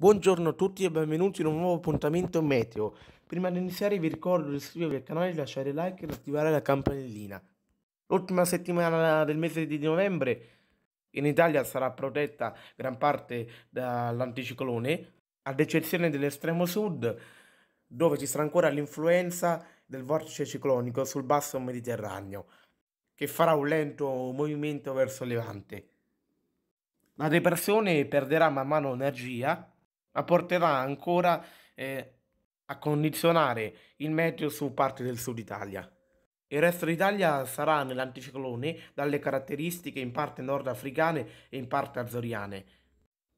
Buongiorno a tutti e benvenuti in un nuovo appuntamento meteo. Prima di iniziare vi ricordo di iscrivervi al canale, lasciare like e attivare la campanellina. L'ultima settimana del mese di novembre in Italia sarà protetta gran parte dall'anticiclone, ad eccezione dell'estremo sud, dove ci sarà ancora l'influenza del vortice ciclonico sul basso Mediterraneo, che farà un lento movimento verso levante. La depressione perderà man mano energia ma porterà ancora eh, a condizionare il meteo su parte del sud Italia. Il resto d'Italia sarà nell'anticiclone dalle caratteristiche in parte nordafricane e in parte azoriane.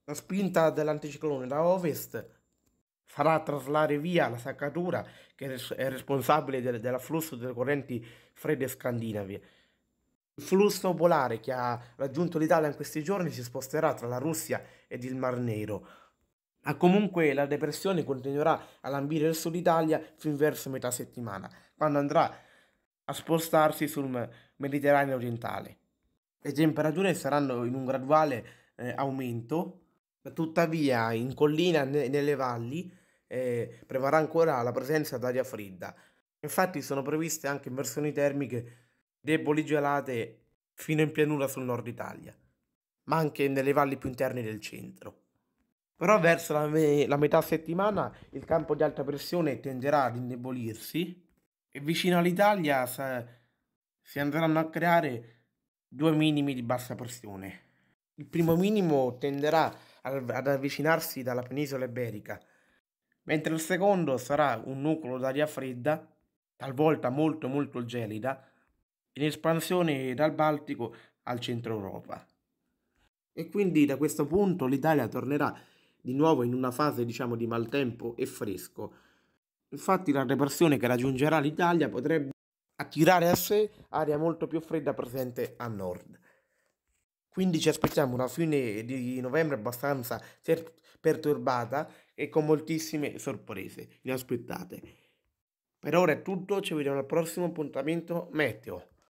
La spinta dell'anticiclone da ovest farà traslare via la saccatura che è responsabile del, dell'afflusso delle correnti fredde scandinave. Il flusso polare che ha raggiunto l'Italia in questi giorni si sposterà tra la Russia ed il Mar Nero, Comunque la depressione continuerà a lambire il sud Italia fin verso metà settimana, quando andrà a spostarsi sul Mediterraneo orientale. Le temperature saranno in un graduale eh, aumento, tuttavia in collina e nelle valli eh, prevarrà ancora la presenza d'aria fredda. Infatti sono previste anche inversioni termiche deboli gelate fino in pianura sul nord Italia, ma anche nelle valli più interne del centro però verso la, la, metà settimana il campo di alta pressione tenderà ad indebolirsi e vicino all'Italia sa- si andranno a creare due minimi di bassa pressione. Il primo minimo tenderà al- ad avvicinarsi dalla penisola iberica, mentre il secondo sarà un nucleo d'aria fredda, talvolta molto molto gelida, in espansione dal Baltico al centro Europa. E quindi da questo punto l'Italia tornerà di nuovo in una fase diciamo di maltempo e fresco. Infatti la depressione che raggiungerà l'Italia potrebbe attirare a sé aria molto più fredda presente a nord. Quindi ci aspettiamo una fine di novembre abbastanza ser- perturbata e con moltissime sorprese inaspettate. Per ora è tutto, ci vediamo al prossimo appuntamento meteo.